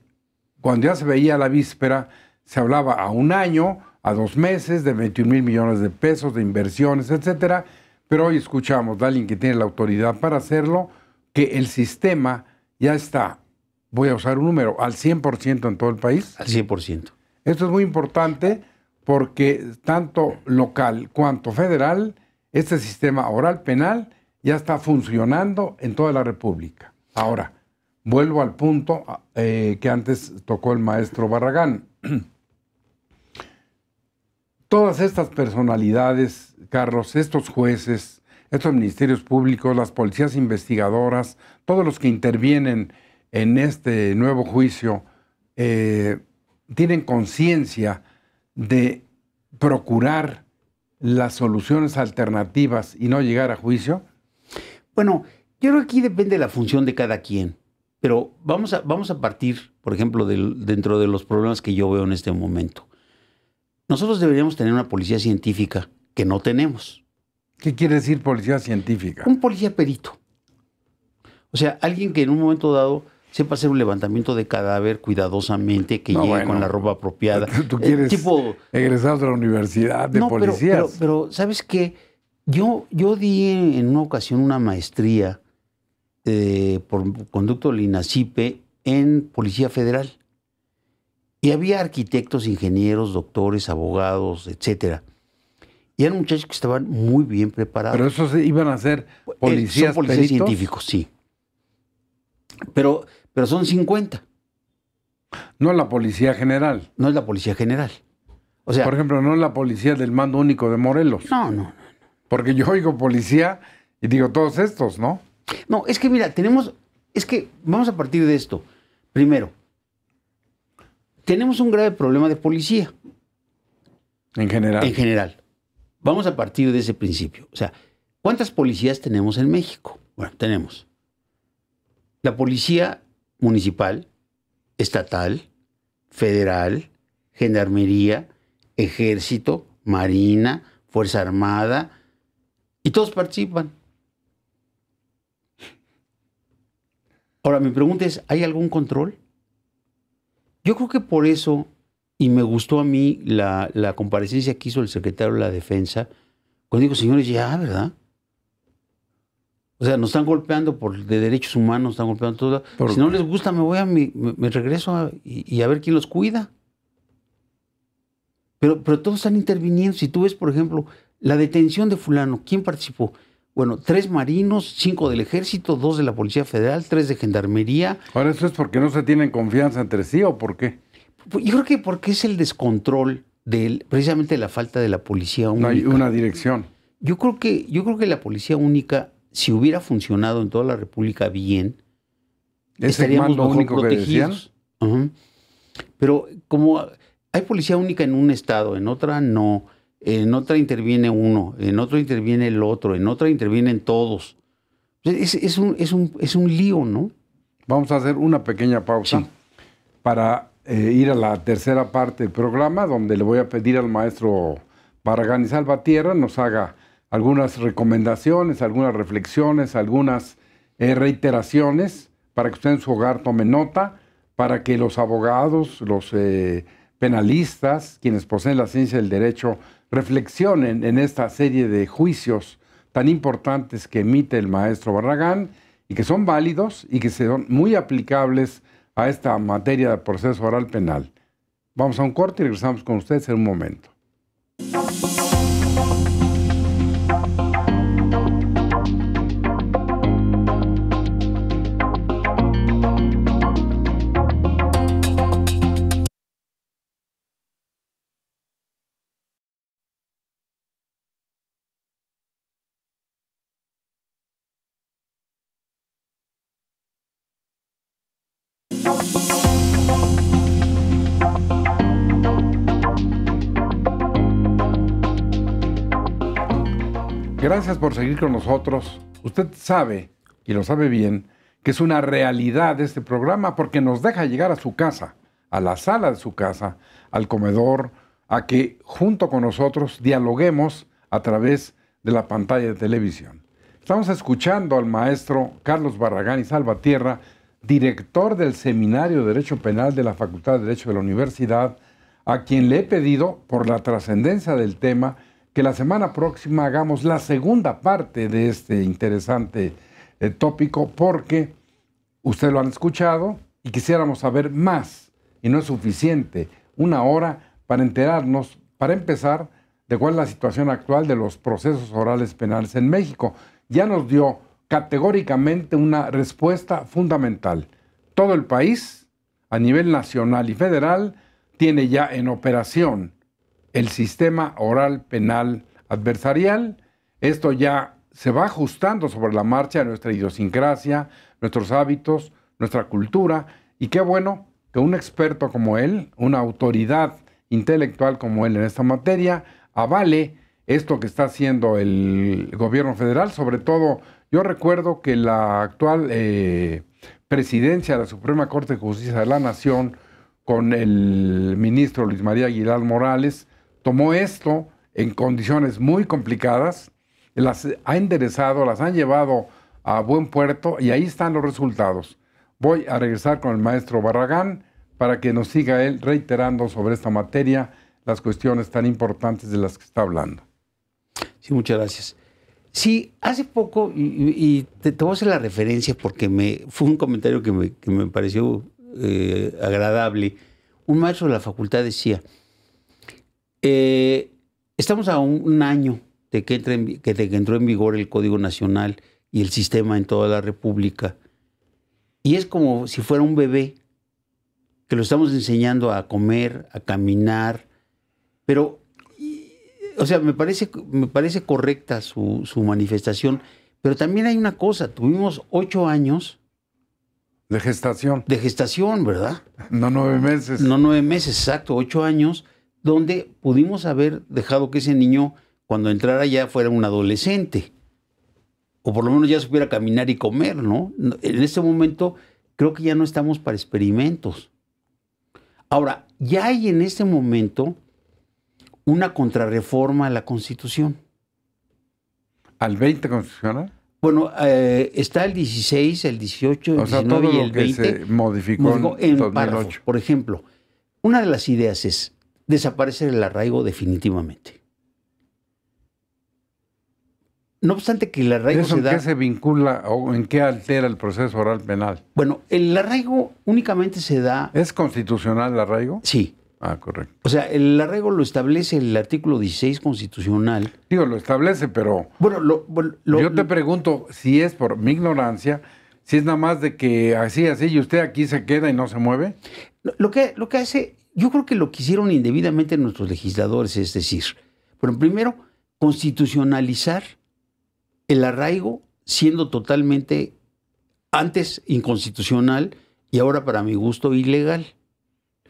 Speaker 1: cuando ya se veía la víspera, se hablaba a un año, a dos meses, de 21 mil millones de pesos, de inversiones, etcétera. Pero hoy escuchamos de alguien que tiene la autoridad para hacerlo, que el sistema ya está voy a usar un número, al 100% en todo el país. Al 100%. Esto es muy importante porque tanto local cuanto federal, este sistema oral penal ya está funcionando en toda la República. Ahora, vuelvo al punto eh, que antes tocó el maestro Barragán. Todas estas personalidades, Carlos, estos jueces, estos ministerios públicos, las policías investigadoras, todos los que intervienen en este nuevo juicio eh, tienen conciencia de procurar las soluciones alternativas y no llegar a juicio? Bueno, yo creo que aquí depende de la
Speaker 2: función de cada quien, pero vamos a, vamos a partir, por ejemplo, del, dentro de los problemas que yo veo en este momento. Nosotros deberíamos tener una policía científica que no tenemos. ¿Qué quiere decir policía científica? Un policía perito. O sea, alguien que en un momento dado sepa hacer un levantamiento de cadáver cuidadosamente, que llegue con la ropa apropiada. Tú eh, quieres tipo, egresar de la universidad de policías. Pero, ¿sabes qué? Yo, yo di en una ocasión una maestría eh, por conducto linacipe INACIPE en Policía Federal. Y había arquitectos, ingenieros, doctores, abogados, etcétera. Y eran muchachos que estaban muy bien preparados. Pero esos iban a ser eh, policías, son científicos, sí.
Speaker 1: Pero pero son 50. No la Policía General. No es la Policía General. O sea, Por ejemplo, no es la Policía del Mando Único de Morelos. No, no, no. Porque yo oigo policía y digo todos estos, ¿no? No, es que
Speaker 2: mira, tenemos, es que vamos a partir de esto. Primero, tenemos un grave problema de policía. En general. En general. Vamos a partir de ese principio. O sea, ¿cuántas policías tenemos en México? Bueno, tenemos. La policía municipal, estatal, federal, gendarmería, ejército, marina, fuerza armada, y todos participan. Ahora, mi pregunta es, ¿hay algún control? Yo creo que por eso, y me gustó a mí la, comparecencia que hizo el secretario de la Defensa, cuando dijo, señores, ya, ¿verdad? O sea, nos están golpeando por de derechos humanos, están golpeando todo. Si no les gusta, me voy a mi, me, regreso y, a ver quién los cuida. Pero, pero todos están interviniendo. Si tú ves, por ejemplo, la detención de fulano, ¿quién participó? Bueno, tres marinos, cinco del ejército, dos de la Policía Federal, tres de Gendarmería. Ahora, ¿eso es porque no se tienen confianza entre sí o por qué? Pues, yo creo que porque es el descontrol del, precisamente la falta de la policía única. No hay una dirección. Yo creo que, yo creo que la policía única si hubiera funcionado en toda la República bien, estaríamos mejor Pero como hay policía única en un estado, en otra no, en otra interviene uno, en otro interviene el otro, en otra intervienen todos.
Speaker 1: Es, un, lío, ¿no? Vamos a hacer una pequeña pausa para eh, ir a la tercera parte del programa, donde le voy a pedir al maestro Barragán y Salvatierra nos haga algunas recomendaciones, algunas reflexiones, algunas eh, reiteraciones para que usted en su hogar tome nota, para que los abogados, los eh, penalistas, quienes poseen la ciencia del derecho, reflexionen en esta serie de juicios tan importantes que emite el maestro Barragán y que son válidos y que son muy aplicables a esta materia de proceso oral penal. Vamos a un corte y regresamos con ustedes en un momento. Gracias por seguir con nosotros. Usted sabe, y lo sabe bien, que es una realidad este programa porque nos deja llegar a su casa, a la sala de su casa, al comedor, a que junto con nosotros dialoguemos a través de la pantalla de televisión. Estamos escuchando al maestro Carlos Barragán y Salvatierra, director del Seminario de Derecho Penal de la Facultad de Derecho de la Universidad, a quien le he pedido, por la trascendencia del tema, que la semana próxima hagamos la segunda parte de este interesante eh, tópico porque ustedes lo han escuchado y quisiéramos saber más y no es suficiente una hora para enterarnos, para empezar, de cuál es la situación actual de los procesos orales penales en México. Ya nos dio categóricamente una respuesta fundamental. Todo el país, a nivel nacional y federal, tiene ya en operación el sistema oral penal adversarial. Esto ya se va ajustando sobre la marcha de nuestra idiosincrasia, nuestros hábitos, nuestra cultura. Y qué bueno que un experto como él, una autoridad intelectual como él en esta materia, avale esto que está haciendo el gobierno federal. Sobre todo, yo recuerdo que la actual eh, presidencia de la Suprema Corte de Justicia de la Nación, con el ministro Luis María Aguilar Morales, tomó esto en condiciones muy complicadas, las ha enderezado, las han llevado a buen puerto y ahí están los resultados. Voy a regresar con el maestro Barragán para que nos siga él reiterando sobre esta materia las cuestiones tan importantes de las que está hablando. Sí, muchas gracias. Sí, hace poco, y, te, voy a hacer la referencia porque me,
Speaker 2: fue un comentario que me, pareció eh, agradable, un maestro de la facultad decía, eh, estamos a un, año de que, entre que, entró en vigor el Código Nacional y el sistema en toda la República. Y es como si fuera un bebé que lo estamos enseñando a comer, a caminar, pero, o sea, me parece, me parece correcta su, su manifestación, pero también hay una cosa, tuvimos ocho años. De gestación. De gestación, ¿verdad? No nueve meses. No nueve meses, exacto, ocho años donde pudimos haber dejado que ese niño cuando entrara ya fuera un adolescente, o por lo menos ya supiera caminar y comer, ¿no? En este momento creo que ya no estamos para experimentos. Ahora, ya hay en este momento una contrarreforma a la Constitución.
Speaker 1: ¿Al 20 constitucional?
Speaker 2: Bueno, eh, está el 16, el 18, el o y el 20. Se
Speaker 1: modificó, en,
Speaker 2: por ejemplo, una de las ideas es desaparecer el arraigo definitivamente.
Speaker 1: No obstante que el arraigo se en qué se vincula o en qué altera el proceso oral
Speaker 2: penal? Bueno, el arraigo únicamente se da... ¿Es constitucional el arraigo? Sí.
Speaker 1: Ah, correcto. O sea, el arraigo lo establece el artículo 16 constitucional. Digo, lo establece, pero... Bueno, yo te pregunto si es por mi ignorancia, si es nada más de que así, así, y usted aquí se queda y no se mueve. Lo que, lo que hace yo creo que
Speaker 2: lo que hicieron indebidamente nuestros legisladores es decir, bueno, primero, constitucionalizar el arraigo siendo totalmente antes inconstitucional y ahora para mi gusto ilegal.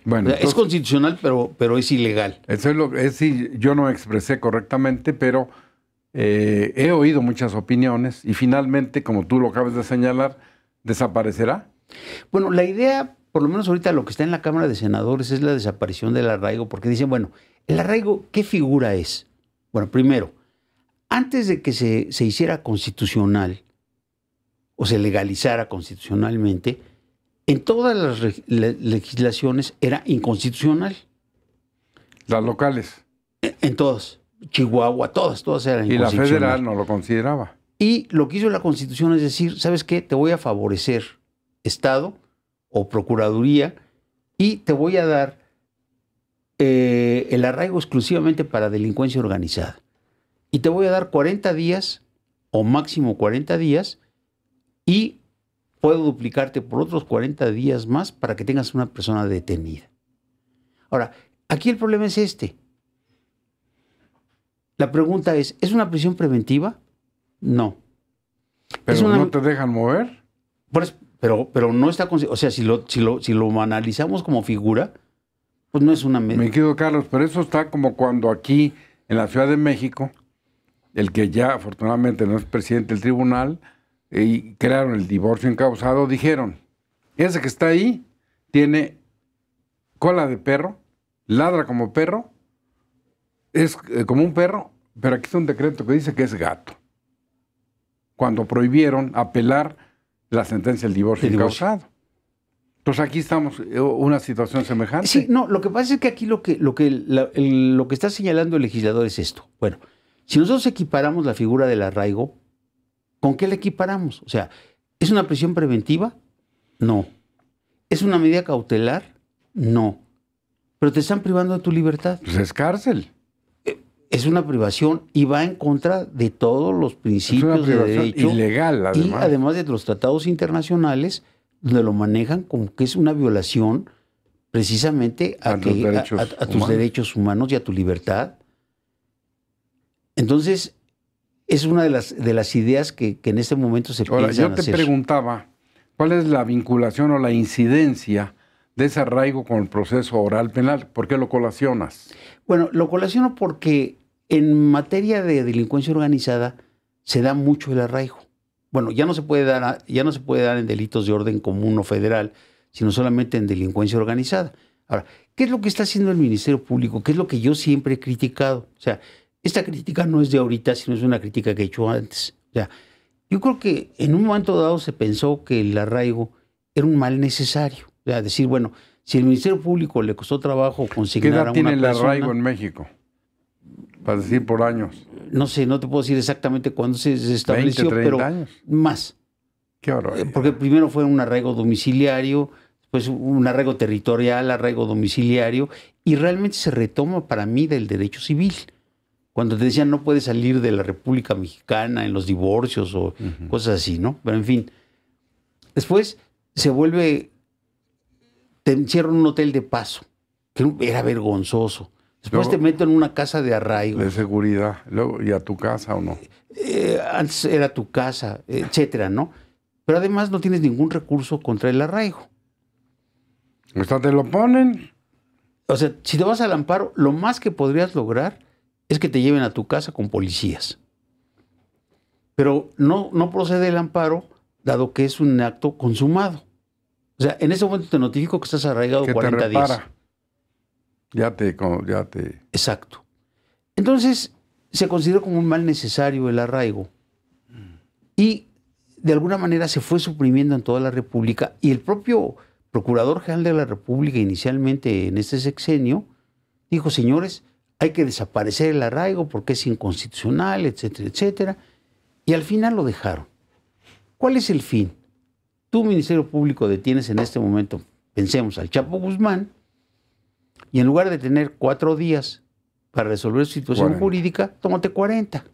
Speaker 2: Bueno, es constitucional,
Speaker 1: pero, pero es ilegal. Eso es lo es, yo no expresé correctamente, pero eh, he oído muchas opiniones y finalmente, como tú lo acabas de señalar, desaparecerá. Bueno, la idea por lo menos ahorita lo que está en la Cámara de Senadores es la desaparición
Speaker 2: del arraigo, porque dicen, bueno, el arraigo, ¿qué figura es? Bueno, primero, antes de que se, hiciera constitucional o se legalizara constitucionalmente, en todas las legislaciones era inconstitucional. Las locales. E-, en, todas. Chihuahua, todas, todas eran Y la federal no lo consideraba. Y lo que hizo la Constitución es decir, ¿sabes qué? Te voy a favorecer, Estado, o Procuraduría y te voy a dar eh, el arraigo exclusivamente para delincuencia organizada. Y te voy a dar 40 días o máximo 40 días y puedo duplicarte por otros 40 días más para que tengas una persona detenida. Ahora, aquí el problema es este. La pregunta es, ¿es una prisión preventiva? No. ¿Pero no te dejan mover? Por eso, pero, pero no está... O sea, si lo, si, lo, analizamos como figura, pues no es
Speaker 1: una Me quedo Carlos, pero eso está como cuando aquí, en la Ciudad de México, el que ya afortunadamente no es presidente del tribunal, eh, y crearon el divorcio encausado, dijeron, ese que está ahí tiene cola de perro, ladra como perro, es eh, como un perro, pero aquí está un decreto que dice que es gato. Cuando prohibieron apelar la sentencia del divorcio, el divorcio. causado. Entonces pues aquí estamos eh, una situación semejante. Sí, no, lo que pasa es
Speaker 2: que aquí lo que, lo que, lo que está señalando el legislador es esto. Bueno, si nosotros equiparamos la figura del arraigo, ¿con qué la equiparamos? O sea, ¿es una prisión preventiva? No. ¿Es una medida cautelar? No. Pero te están privando de tu libertad. Pues es cárcel es una privación y va en contra de todos los principios de derecho. Ilegal, además. Y además de los tratados internacionales, donde lo manejan como que es una violación precisamente a, tus derechos humanos y a tu libertad. Entonces,
Speaker 1: es una de las, de las ideas que, en este momento se Ahora, Yo te preguntaba, ¿cuál es la vinculación o la incidencia de ese arraigo con el proceso oral penal? ¿Por qué lo colacionas? Bueno, lo colaciono porque en materia de delincuencia
Speaker 2: organizada se da mucho el arraigo. Bueno, ya no se puede dar, ya no se puede dar en delitos de orden común o federal, sino solamente en delincuencia organizada. Ahora, ¿qué es lo que está haciendo el Ministerio Público? ¿Qué es lo que yo siempre he criticado? O sea, esta crítica no es de ahorita, sino es una crítica que he hecho antes. O sea, yo creo que en un momento dado se pensó que el arraigo era un mal necesario. O sea, decir, bueno, si el Ministerio Público le costó trabajo consignar ¿Qué a tiene el arraigo en
Speaker 1: México? Para decir por años. No sé, no te puedo
Speaker 2: decir exactamente cuándo se, estableció, pero más. Qué horror. Eh, porque primero fue un arraigo domiciliario, después un arraigo territorial, arraigo domiciliario, y realmente se retoma para mí del derecho civil. Cuando te decían no puedes salir de la República Mexicana en los divorcios o cosas así, ¿no? Pero en fin. Después se vuelve, te encierran un hotel de paso, que era vergonzoso. Después te meto en una casa de arraigo. De seguridad. Luego, ¿y a tu casa o no? Eh, antes era tu casa, etcétera, ¿no? Pero además no tienes ningún recurso contra el arraigo. O te lo ponen. O sea, si te vas al amparo, lo más que podrías lograr es que te lleven a tu casa con policías. Pero no, no procede el amparo, dado que es un acto consumado. O sea, en ese momento te notifico que estás arraigado que 40 días.
Speaker 1: Ya te, Exacto.
Speaker 2: Entonces, se consideró como un mal necesario el arraigo. Y de alguna manera se fue suprimiendo en toda la República y el propio Procurador General de la República inicialmente en este sexenio dijo, señores, hay que desaparecer el arraigo porque es inconstitucional, etcétera, etcétera. Y al final lo dejaron. ¿Cuál es el fin? Tú, Ministerio Público, detienes en este momento, pensemos, al Chapo Guzmán, y en lugar de tener cuatro días para resolver su situación jurídica, tómate 40.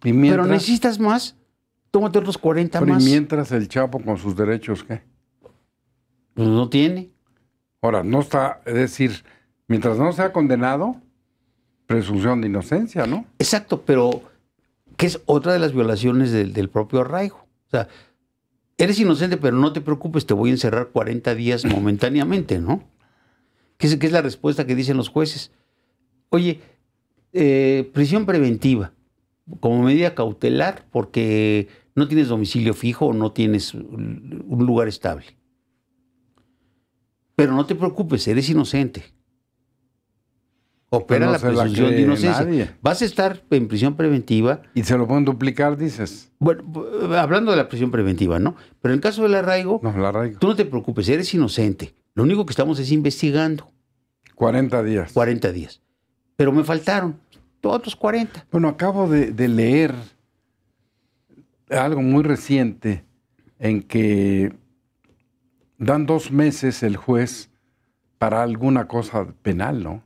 Speaker 1: Pero necesitas
Speaker 2: más, tómate otros 40 más. Y
Speaker 1: mientras el Chapo con sus derechos, ¿qué? Pues no tiene. Ahora, no está, es decir, mientras no sea condenado, presunción de inocencia, ¿no? Exacto, pero
Speaker 2: que es otra de las violaciones del, del propio arraigo. O sea, eres inocente, pero no te preocupes, te voy a encerrar 40 días momentáneamente, ¿no? que es, la respuesta que dicen los jueces. Oye, eh, prisión preventiva, como medida cautelar, porque no tienes domicilio fijo o no tienes un lugar estable. Pero no te preocupes, eres inocente. Opera la presunción de inocencia. Vas a estar en prisión preventiva. Y se lo pueden duplicar, dices. Bueno, eh, hablando de la prisión preventiva, ¿no? Pero en el caso del arraigo, no, arraigo. tú no te preocupes, eres inocente. Lo único que estamos es investigando.
Speaker 1: 40 días. 40 días. Pero me faltaron Todos otros 40. Bueno, acabo de, leer algo muy reciente en que dan dos meses el juez para alguna cosa penal, ¿no?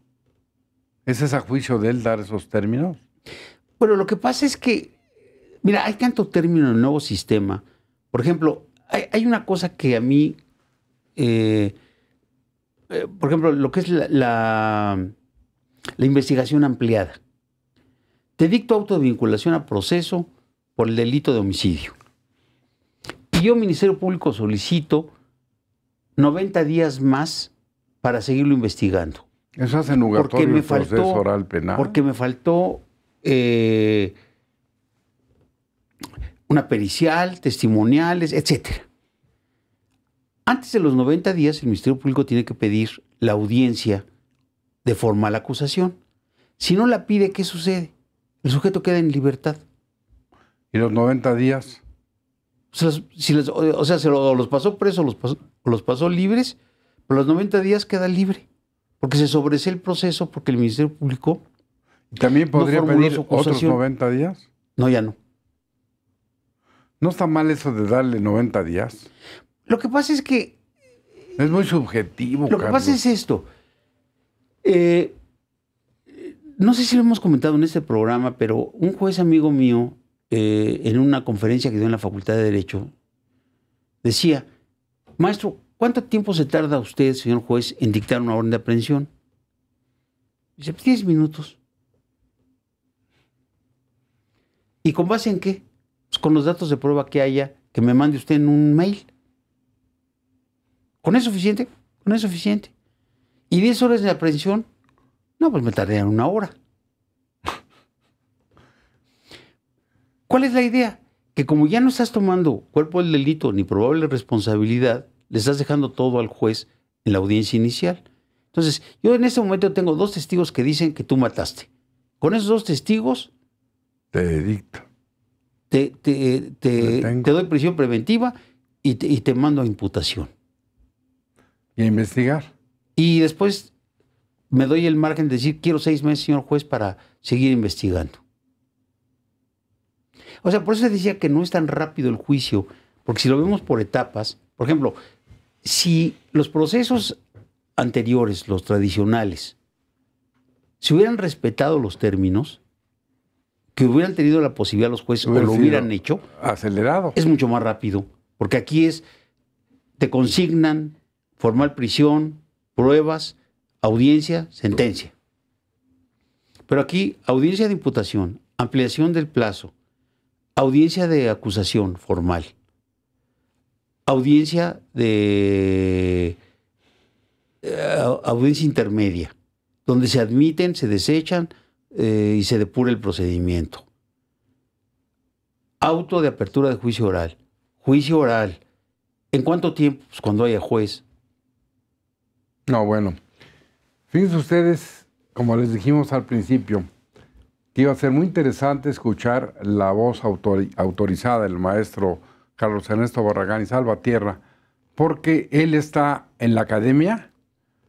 Speaker 1: es a juicio de él dar esos términos?
Speaker 2: Bueno, lo que pasa es que, mira, hay tanto término en el nuevo sistema. Por ejemplo, hay, una cosa que a mí eh, eh, por ejemplo, lo que es la, la, investigación ampliada. Te dicto auto de vinculación a proceso por el delito de homicidio. Y yo, Ministerio Público, solicito 90 días más para seguirlo investigando.
Speaker 1: Eso hace porque me faltó, proceso oral penal. Porque
Speaker 2: me faltó eh, una pericial, testimoniales, etcétera. Antes de los 90 días, el Ministerio Público tiene que pedir la audiencia de formal acusación. Si no la pide, ¿qué sucede? El sujeto queda en libertad. ¿Y los 90 días? O sea, los, se los pasó preso, los pasó, los pasó libres, pero los 90 días queda libre. Porque se
Speaker 1: sobresee el proceso, porque el Ministerio Público. ¿También podría pedir otros 90 días? No, ya no. ¿No está mal eso de darle 90 días?
Speaker 2: Lo que pasa es que...
Speaker 1: Es muy subjetivo. Lo que pasa es esto.
Speaker 2: Eh, no sé si lo hemos comentado en este programa, pero un juez amigo mío, eh, en una conferencia que dio en la Facultad de Derecho, decía, maestro, ¿cuánto tiempo se tarda usted, señor juez, en dictar una orden de aprehensión? Dice, 10 pues, minutos. ¿Y con base en qué? Pues con los datos de prueba que haya, que me mande usted en un mail. ¿Con eso es suficiente? ¿Con eso es suficiente? ¿Y 10 horas de aprehensión? No, pues me tardarían una hora. ¿Cuál es la idea? Que como ya no estás tomando cuerpo del delito ni probable responsabilidad, le estás dejando todo al juez en la audiencia inicial. Entonces, yo en este momento tengo dos testigos que dicen que tú mataste. Con esos dos testigos... Te dicto Te, doy prisión preventiva y te mando a imputación investigar. Y después me doy el margen de decir, quiero seis meses, señor juez, para seguir investigando. O sea, por eso decía que no es tan rápido el juicio, porque si lo vemos por etapas, por ejemplo, si los procesos anteriores, los tradicionales, si hubieran respetado los términos, que hubieran tenido la posibilidad los jueces o lo hubieran hecho, acelerado. Es mucho más rápido, porque aquí es, te consignan, formal prisión, pruebas, audiencia, sentencia. Pero aquí, audiencia de imputación, ampliación del plazo, audiencia de acusación formal, audiencia de eh, audiencia intermedia, donde se admiten, se desechan eh, y se depura el procedimiento. Auto de apertura de juicio oral. Juicio oral. ¿En
Speaker 1: cuánto tiempo? Pues, cuando haya juez. No, bueno. Fíjense ustedes, como les dijimos al principio, que iba a ser muy interesante escuchar la voz autorizada del maestro Carlos Ernesto Barragán y Salvatierra, porque él está en la academia,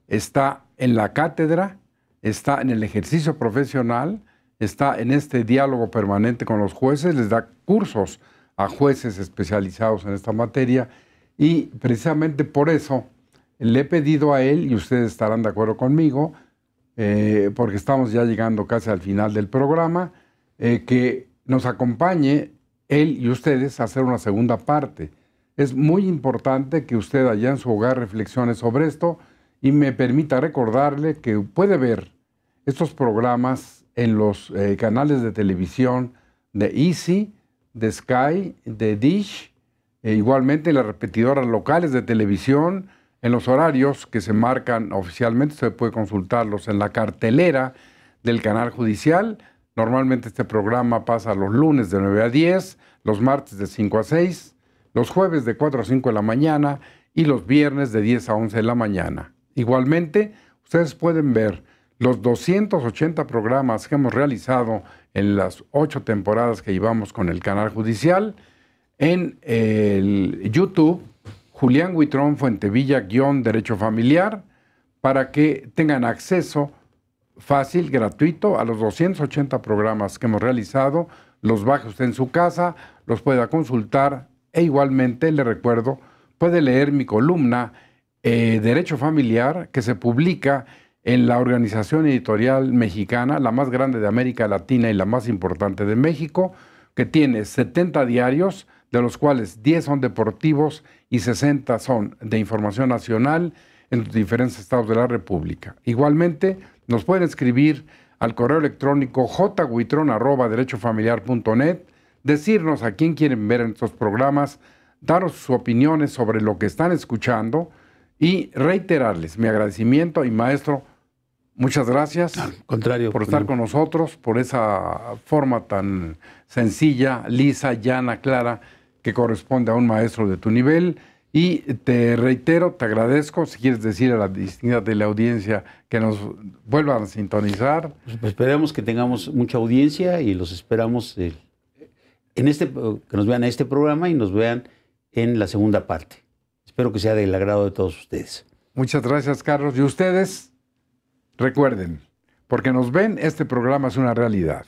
Speaker 1: está en la cátedra, está en el ejercicio profesional, está en este diálogo permanente con los jueces, les da cursos a jueces especializados en esta materia y precisamente por eso le he pedido a él, y ustedes estarán de acuerdo conmigo, eh, porque estamos ya llegando casi al final del programa, eh, que nos acompañe él y ustedes a hacer una segunda parte. Es muy importante que usted allá en su hogar reflexione sobre esto y me permita recordarle que puede ver estos programas en los eh, canales de televisión de Easy, de Sky, de Dish, e igualmente en las repetidoras locales de televisión, en los horarios que se marcan oficialmente, se puede consultarlos en la cartelera del canal judicial. Normalmente este programa pasa los lunes de 9 a 10, los martes de 5 a 6, los jueves de 4 a 5 de la mañana y los viernes de 10 a 11 de la mañana. Igualmente, ustedes pueden ver los 280 programas que hemos realizado en las ocho temporadas que llevamos con el canal judicial en el YouTube Julián Huitrón Fuentevilla, guión Derecho Familiar, para que tengan acceso fácil, gratuito, a los 280 programas que hemos realizado. Los baje usted en su casa, los pueda consultar e igualmente, le recuerdo, puede leer mi columna eh, Derecho Familiar que se publica en la organización editorial mexicana, la más grande de América Latina y la más importante de México, que tiene 70 diarios, de los cuales 10 son deportivos y 60 son de información nacional en los diferentes estados de la República. Igualmente, nos pueden escribir al correo electrónico derechofamiliar.net, decirnos a quién quieren ver en estos programas, daros sus opiniones sobre lo que están escuchando y reiterarles mi agradecimiento y maestro. Muchas gracias por estar con nosotros, por esa forma tan sencilla, lisa, llana, clara que corresponde a un maestro de tu nivel. Y te reitero, te agradezco, si quieres decir a la distintas de la audiencia que nos vuelvan a sintonizar. Pues, pues, esperemos que tengamos mucha audiencia y los esperamos eh,
Speaker 2: en este, eh, que nos vean a este programa y nos vean en la segunda parte. Espero que sea del agrado de todos ustedes. Muchas
Speaker 1: gracias, Carlos. Y ustedes, recuerden, porque nos ven, este programa es una realidad.